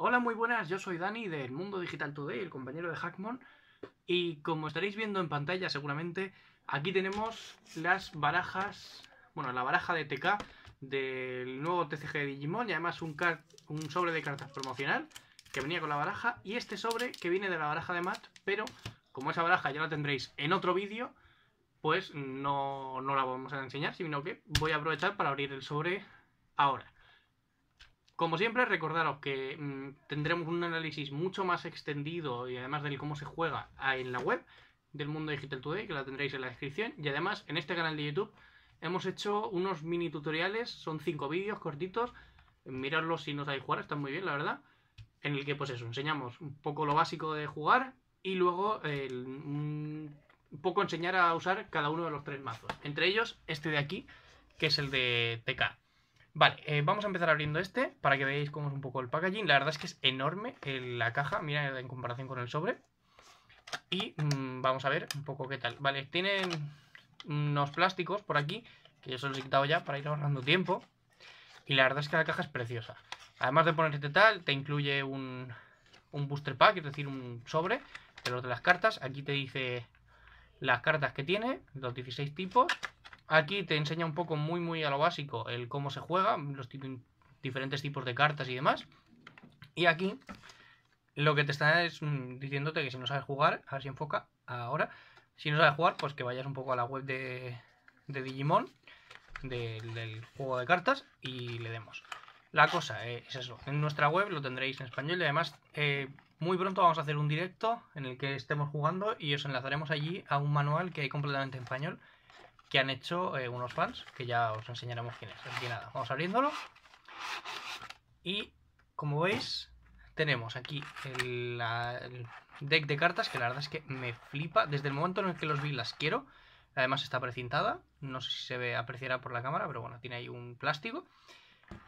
Hola, muy buenas, yo soy Dani del Mundo Digital Today, el compañero de Hackmon, y como estaréis viendo en pantalla seguramente, aquí tenemos las barajas, bueno, la baraja de TK del nuevo TCG de Digimon, y además un, un sobre de cartas promocional que venía con la baraja, y este sobre que viene de la baraja de Matt, pero como esa baraja ya la tendréis en otro vídeo, pues no, no la vamos a enseñar, sino que voy a aprovechar para abrir el sobre ahora. Como siempre, recordaros que mm, tendremos un análisis mucho más extendido y además de cómo se juega en la web del Mundo Digital Today, que la tendréis en la descripción. Y además, en este canal de YouTube hemos hecho unos mini tutoriales, son cinco vídeos cortitos. Miradlos si no sabéis jugar, están muy bien, la verdad. En el que, pues eso, enseñamos un poco lo básico de jugar y luego mm, un poco enseñar a usar cada uno de los tres mazos. Entre ellos, este de aquí, que es el de TK. Vale, eh, vamos a empezar abriendo este para que veáis cómo es un poco el packaging. La verdad es que es enorme eh, la caja, mira en comparación con el sobre. Y mm, vamos a ver un poco qué tal. Vale, tienen unos plásticos por aquí, que yo se los he quitado ya para ir ahorrando tiempo. Y la verdad es que la caja es preciosa. Además de ponerte este tal, te incluye un, un booster pack, es decir, un sobre de los de las cartas. Aquí te dice las cartas que tiene, los 16 tipos. Aquí te enseña un poco muy muy a lo básico el cómo se juega, los diferentes tipos de cartas y demás. Y aquí lo que te está es mm, diciéndote que si no sabes jugar, a ver si enfoca ahora, si no sabes jugar, pues que vayas un poco a la web de, Digimon, del juego de cartas, y le demos. La cosa eh, es eso, en nuestra web lo tendréis en español y además eh, muy pronto vamos a hacer un directo en el que estemos jugando y os enlazaremos allí a un manual que hay completamente en español que han hecho eh, unos fans, que ya os enseñaremos quién es. Así que nada, vamos abriéndolo. Y como veis, tenemos aquí el, deck de cartas, que la verdad es que me flipa. Desde el momento en el que los vi las quiero. Además está precintada, no sé si se ve, apreciará por la cámara, pero bueno, tiene ahí un plástico.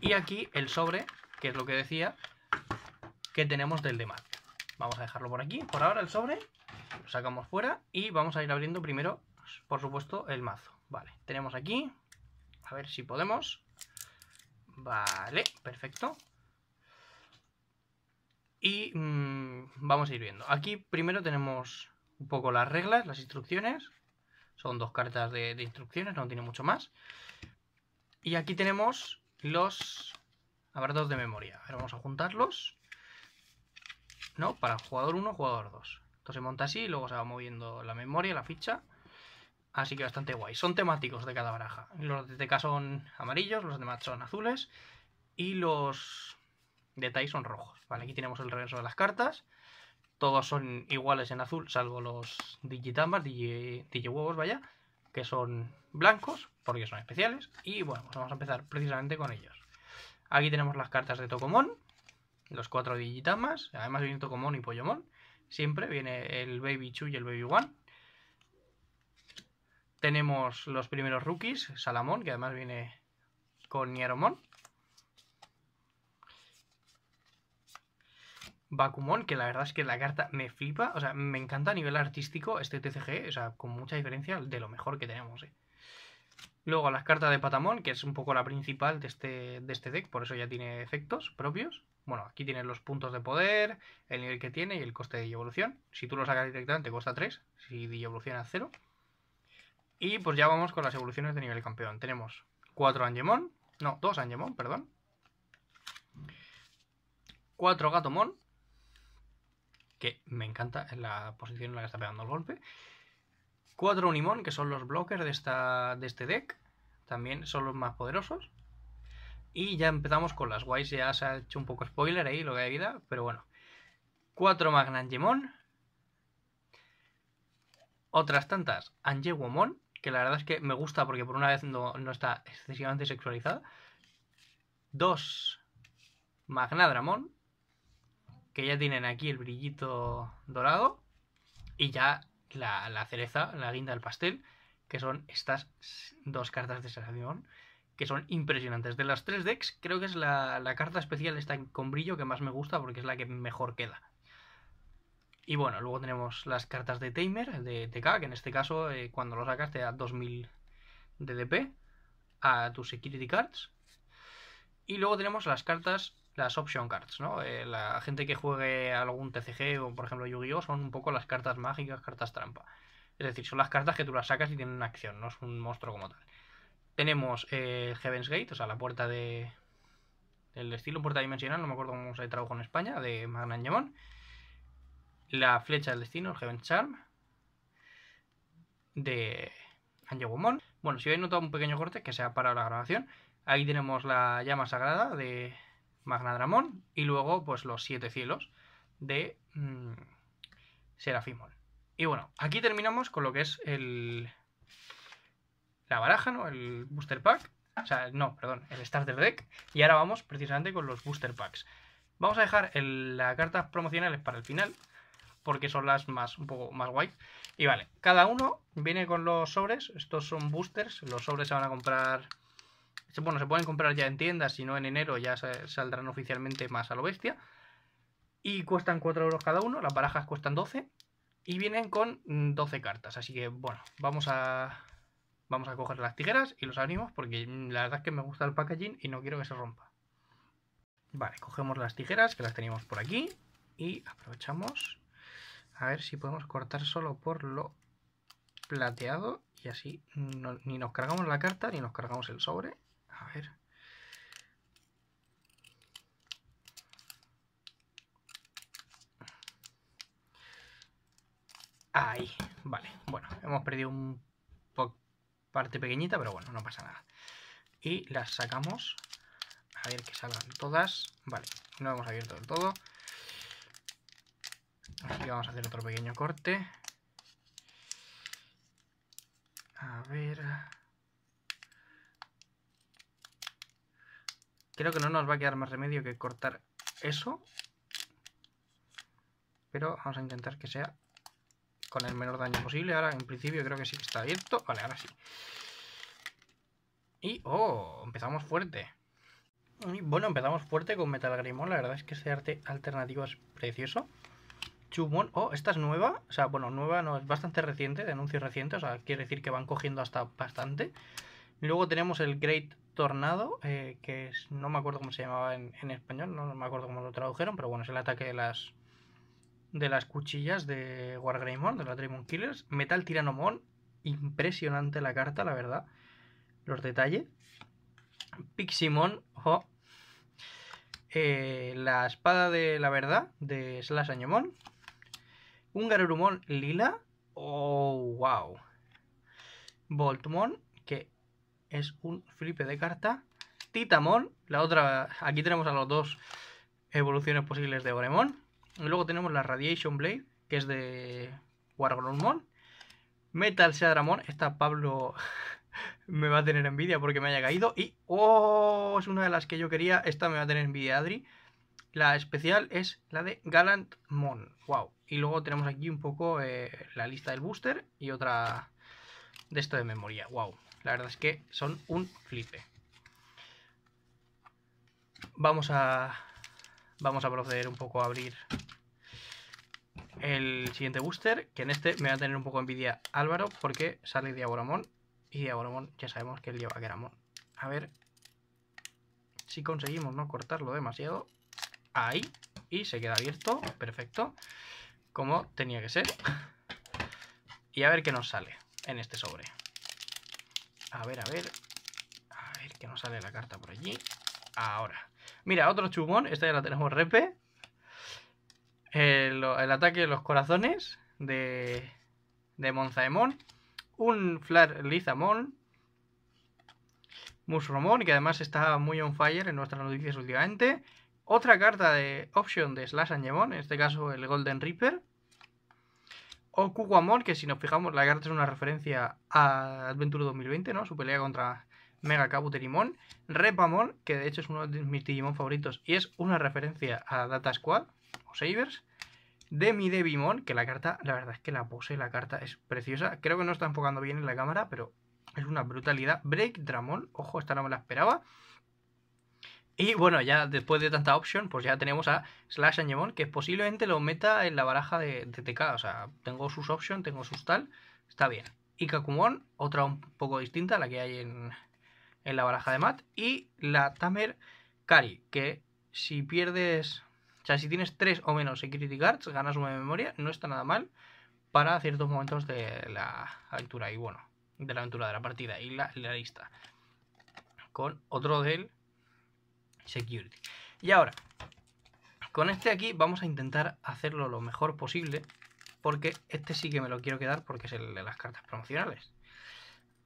Y aquí el sobre, que es lo que decía, que tenemos del de Vamos a dejarlo por aquí, por ahora el sobre, lo sacamos fuera y vamos a ir abriendo primero pues, por supuesto, el mazo. Vale, tenemos aquí. A ver si podemos. Vale, perfecto. Y mm, vamos a ir viendo. Aquí primero tenemos un poco las reglas, las instrucciones. Son dos cartas de, instrucciones, no tiene mucho más. Y aquí tenemos los abrazos de memoria. vamos a juntarlos. ¿No? Para jugador 1, jugador 2. entonces se monta así y luego se va moviendo la memoria, la ficha. Así que bastante guay. Son temáticos de cada baraja. Los de TK son amarillos, los de demás son azules y los de Tai son rojos. Vale, aquí tenemos el reverso de las cartas. Todos son iguales en azul, salvo los Digitamas, Digihuevos vaya, que son blancos, porque son especiales. Y bueno, pues vamos a empezar precisamente con ellos. Aquí tenemos las cartas de Tokomon, los cuatro digitamas. Además viene Tocomón y Polomon. Siempre viene el Baby Chu y el Baby One tenemos los primeros rookies, Salamón, que además viene con Nieromon. Bakumon, que la verdad es que la carta me flipa. O sea, me encanta a nivel artístico este TCG. O sea, con mucha diferencia de lo mejor que tenemos. Eh. Luego las cartas de Patamon, que es un poco la principal de este, de este deck. Por eso ya tiene efectos propios. Bueno, aquí tienes los puntos de poder, el nivel que tiene y el coste de evolución. Si tú lo sacas directamente cuesta 3. Si evoluciona 0. Y pues ya vamos con las evoluciones de nivel campeón. Tenemos cuatro Angemon. No, dos Angemon, perdón. 4 Gatomon. Que me encanta la posición en la que está pegando el golpe. Cuatro Unimon, que son los blockers de, esta, de este deck. También son los más poderosos. Y ya empezamos con las guays. Ya se ha hecho un poco spoiler ahí, lo que hay vida. Pero bueno. Cuatro Magnangemon. Otras tantas Angewomon que la verdad es que me gusta porque por una vez no, está excesivamente sexualizada. Dos, Magnadramon, que ya tienen aquí el brillito dorado. Y ya la, cereza, la guinda del pastel, que son estas dos cartas de Serafión, que son impresionantes. De las tres decks, creo que es la, la carta especial esta con brillo que más me gusta porque es la que mejor queda. Y bueno, luego tenemos las cartas de Tamer, de TK, que en este caso eh, cuando lo sacas te da 2000 DP a tus security cards. Y luego tenemos las cartas, las option cards, ¿no? Eh, la gente que juegue algún TCG o por ejemplo Yu-Gi-Oh son un poco las cartas mágicas, cartas trampa. Es decir, son las cartas que tú las sacas y tienen una acción, no es un monstruo como tal. Tenemos eh, Heaven's Gate, o sea, la puerta de... El estilo puerta dimensional, no me acuerdo cómo se tradujo en España, de Magnan Yamon la flecha del destino, el Heaven Charm, de Anjo Bueno, si habéis notado un pequeño corte que se ha parado la grabación, ahí tenemos la llama sagrada de Magnadramon, y luego pues los siete cielos de mm, Y bueno, aquí terminamos con lo que es el la baraja, ¿no? El booster pack. O sea, no, perdón, el starter deck. Y ahora vamos precisamente con los booster packs. Vamos a dejar las cartas promocionales para el final porque son las más un poco más guay. Y vale, cada uno viene con los sobres, estos son boosters, los sobres se van a comprar bueno, se pueden comprar ya en tiendas, si no en enero ya saldrán oficialmente más a lo bestia. Y cuestan 4 euros cada uno, las barajas cuestan 12 y vienen con 12 cartas. Así que bueno, vamos a, vamos a coger las tijeras y los abrimos porque la verdad es que me gusta el packaging y no quiero que se rompa. Vale, cogemos las tijeras que las tenemos por aquí y aprovechamos a ver si podemos cortar solo por lo plateado y así ni nos cargamos la carta ni nos cargamos el sobre. A ver. Ahí, vale. Bueno, hemos perdido un parte pequeñita, pero bueno, no pasa nada. Y las sacamos. A ver que salgan todas. Vale, no hemos abierto del todo. Aquí vamos a hacer otro pequeño corte. A ver... Creo que no nos va a quedar más remedio que cortar eso. Pero vamos a intentar que sea con el menor daño posible. Ahora, en principio, creo que sí que está abierto. Vale, ahora sí. Y, oh, empezamos fuerte. bueno, empezamos fuerte con Metal Grimón. La verdad es que ese arte alternativo es precioso. Chumon. Oh, esta es nueva. O sea, bueno, nueva no, es bastante reciente, de anuncio reciente. O sea, quiere decir que van cogiendo hasta bastante. Luego tenemos el Great Tornado, eh, que es, no me acuerdo cómo se llamaba en, español, no, me acuerdo cómo lo tradujeron, pero bueno, es el ataque de las de las cuchillas de Wargreymon, de la Draymond Killers. Metal Tiranomon, impresionante la carta, la verdad. Los detalles. Piximon, oh, eh, la espada de la verdad de Slash un Garurumon lila. Oh, wow. Voltmon, que es un flipe de carta. Titamon, la otra. Aquí tenemos a los dos evoluciones posibles de Oremon. Y luego tenemos la Radiation Blade, que es de Wargronmon. Metal Seadramon, esta Pablo me va a tener envidia porque me haya caído. Y, oh, es una de las que yo quería. Esta me va a tener envidia Adri. La especial es la de Gallant Mon. Wow. Y luego tenemos aquí un poco eh, la lista del booster y otra de esto de memoria. Wow. La verdad es que son un flipe. Vamos a. Vamos a proceder un poco a abrir el siguiente booster. Que en este me va a tener un poco envidia Álvaro porque sale Diaboramon. Y Diaboromon ya sabemos que él lleva Geramon. A ver si conseguimos no cortarlo demasiado. Ahí. Y se queda abierto. Perfecto. Como tenía que ser. Y a ver qué nos sale en este sobre. A ver, a ver. A ver qué nos sale la carta por allí. Ahora. Mira, otro chumón. Esta ya la tenemos repe. El, ataque de los corazones de, de Monzaemon. Un Flare Lizamon. Musromon, que además está muy on fire en nuestras noticias últimamente. Otra carta de option de Slash Angemon, en este caso el Golden Reaper. O que si nos fijamos, la carta es una referencia a Adventure 2020, ¿no? Su pelea contra Mega Kabuterimon. Repamon, que de hecho es uno de mis Digimon favoritos y es una referencia a Data Squad o Sabers. Demi que la carta, la verdad es que la pose, la carta es preciosa. Creo que no está enfocando bien en la cámara, pero es una brutalidad. Break Dramon, ojo, esta no me la esperaba. Y bueno, ya después de tanta opción, pues ya tenemos a Slash Angemon, que posiblemente lo meta en la baraja de, TK. O sea, tengo sus option, tengo sus tal, está bien. Y Kakumon, otra un poco distinta a la que hay en, la baraja de Matt. Y la Tamer Kari, que si pierdes, o sea, si tienes tres o menos Security Guards, ganas una memoria, no está nada mal para ciertos momentos de la aventura. Y bueno, de la aventura de la partida y la, la lista. Con otro del security. Y ahora, con este aquí vamos a intentar hacerlo lo mejor posible, porque este sí que me lo quiero quedar porque es el de las cartas promocionales.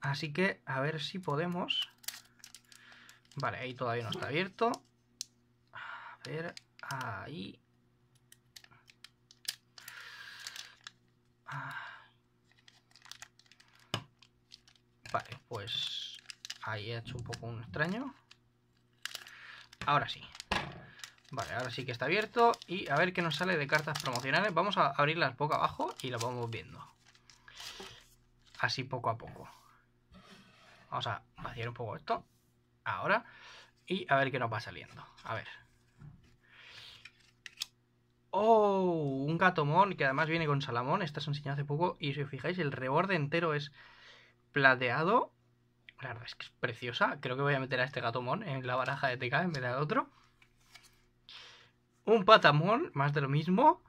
Así que a ver si podemos... Vale, ahí todavía no está abierto. A ver, ahí... Ah. Vale, pues ahí he hecho un poco un extraño. Ahora sí. Vale, ahora sí que está abierto. Y a ver qué nos sale de cartas promocionales. Vamos a abrirlas poco abajo y las vamos viendo. Así poco a poco. Vamos a vaciar un poco esto. Ahora. Y a ver qué nos va saliendo. A ver. ¡Oh! Un gatomón que además viene con salamón. Esta se señal hace poco. Y si os fijáis, el reborde entero es plateado la verdad es que es preciosa. Creo que voy a meter a este gatomón en la baraja de TK en vez de otro. Un patamón, más de lo mismo.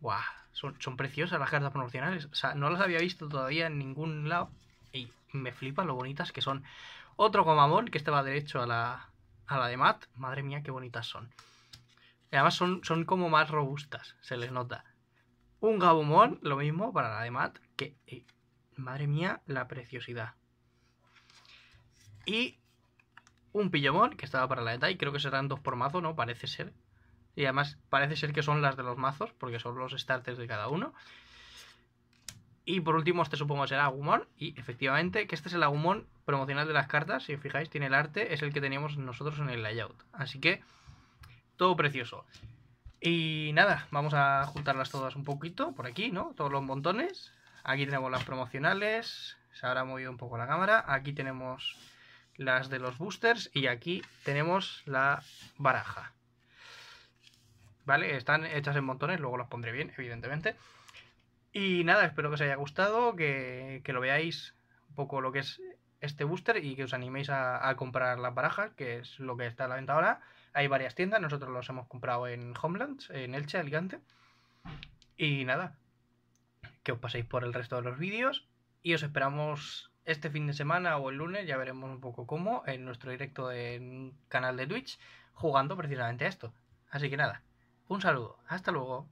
¡Guau! Son, preciosas las cartas promocionales. O sea, no las había visto todavía en ningún lado. Y me flipa lo bonitas que son. Otro comamón, que este va derecho a la, a de Matt. Madre mía, qué bonitas son. Y además son, son como más robustas, se les nota. Un gabomón, lo mismo para la de Matt. Que, eh, madre mía, la preciosidad. Y un pillomón que estaba para la ETA, y creo que serán dos por mazo, ¿no? Parece ser. Y además parece ser que son las de los mazos, porque son los starters de cada uno. Y por último, este supongo será Agumon. Y efectivamente, que este es el Agumon promocional de las cartas. Si os fijáis, tiene el arte, es el que teníamos nosotros en el layout. Así que, todo precioso. Y nada, vamos a juntarlas todas un poquito por aquí, ¿no? Todos los montones. Aquí tenemos las promocionales. Se habrá movido un poco la cámara. Aquí tenemos las de los boosters y aquí tenemos la baraja. ¿Vale? Están hechas en montones, luego las pondré bien, evidentemente. Y nada, espero que os haya gustado, que, lo veáis un poco lo que es este booster y que os animéis a, comprar las barajas, que es lo que está a la venta ahora. Hay varias tiendas, nosotros los hemos comprado en Homeland. en Elche, Alicante. Y nada, que os paséis por el resto de los vídeos y os esperamos este fin de semana o el lunes, ya veremos un poco cómo, en nuestro directo en canal de Twitch, jugando precisamente a esto. Así que nada, un saludo, hasta luego.